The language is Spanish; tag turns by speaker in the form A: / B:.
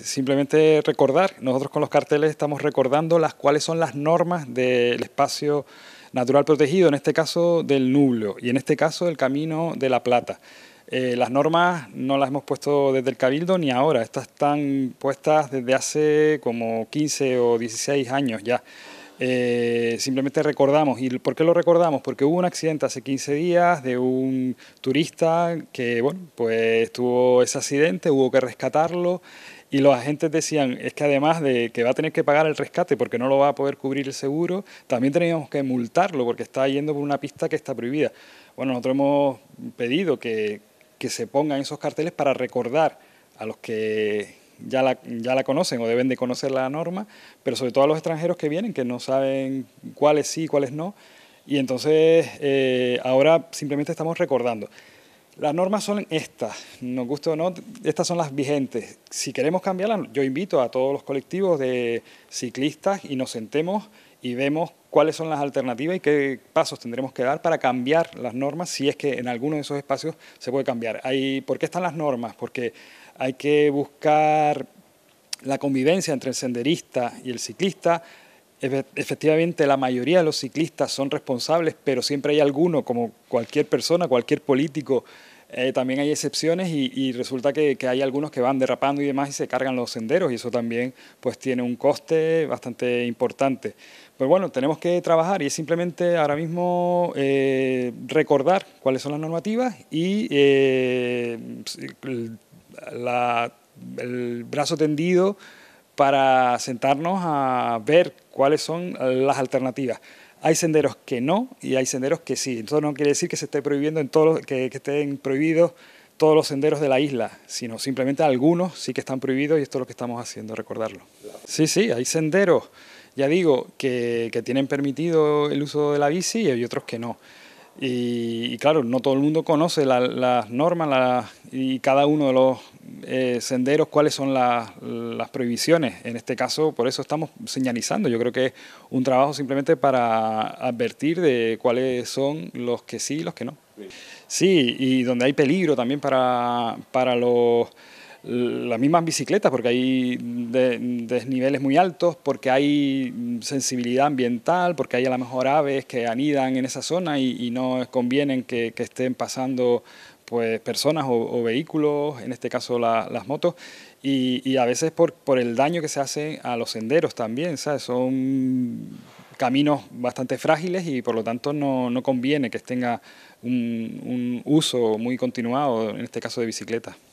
A: Simplemente recordar, nosotros con los carteles estamos recordando las cuáles son las normas del espacio natural protegido, en este caso del Nublo y en este caso del Camino de la Plata. Eh, las normas no las hemos puesto desde el Cabildo ni ahora, estas están puestas desde hace como 15 o 16 años ya. Eh, simplemente recordamos, ¿y por qué lo recordamos? Porque hubo un accidente hace 15 días de un turista que, bueno, pues tuvo ese accidente, hubo que rescatarlo y los agentes decían, es que además de que va a tener que pagar el rescate porque no lo va a poder cubrir el seguro, también teníamos que multarlo porque está yendo por una pista que está prohibida. Bueno, nosotros hemos pedido que se pongan esos carteles para recordar a los que ya la, ya la conocen o deben de conocer la norma, pero sobre todo a los extranjeros que vienen, que no saben cuáles sí y cuáles no. Y entonces eh, ahora simplemente estamos recordando. Las normas son estas, nos gusta o no, estas son las vigentes. Si queremos cambiarlas, yo invito a todos los colectivos de ciclistas y nos sentemos y vemos cuáles son las alternativas y qué pasos tendremos que dar para cambiar las normas si es que en alguno de esos espacios se puede cambiar. ¿Por qué están las normas? Porque hay que buscar la convivencia entre el senderista y el ciclista. Efectivamente, la mayoría de los ciclistas son responsables, pero siempre hay alguno, como cualquier persona, cualquier político, eh, también hay excepciones y, resulta que, hay algunos que van derrapando y demás y se cargan los senderos y eso también pues tiene un coste bastante importante. Pero pues bueno, tenemos que trabajar y es simplemente ahora mismo eh, recordar cuáles son las normativas y eh, el brazo tendido para sentarnos a ver cuáles son las alternativas. Hay senderos que no y hay senderos que sí. Esto no quiere decir que se esté prohibiendo en todos que, que estén prohibidos todos los senderos de la isla, sino simplemente algunos sí que están prohibidos y esto es lo que estamos haciendo, recordarlo. Sí, sí, hay senderos, ya digo, que, que tienen permitido el uso de la bici y hay otros que no. Y, claro, no todo el mundo conoce las normas y cada uno de los eh, senderos, cuáles son las prohibiciones. En este caso, por eso estamos señalizando. Yo creo que es un trabajo simplemente para advertir de cuáles son los que sí y los que no. Sí, y donde hay peligro también para los las mismas bicicletas, porque hay desniveles muy altos, porque hay sensibilidad ambiental, porque hay a lo mejor aves que anidan en esa zona y, no convienen que, estén pasando pues personas o, vehículos, en este caso las motos, y, a veces por, por, el daño que se hace a los senderos también, ¿sabes? Son caminos bastante frágiles y por lo tanto no, conviene que tenga un, un uso muy continuado, en este caso de bicicletas.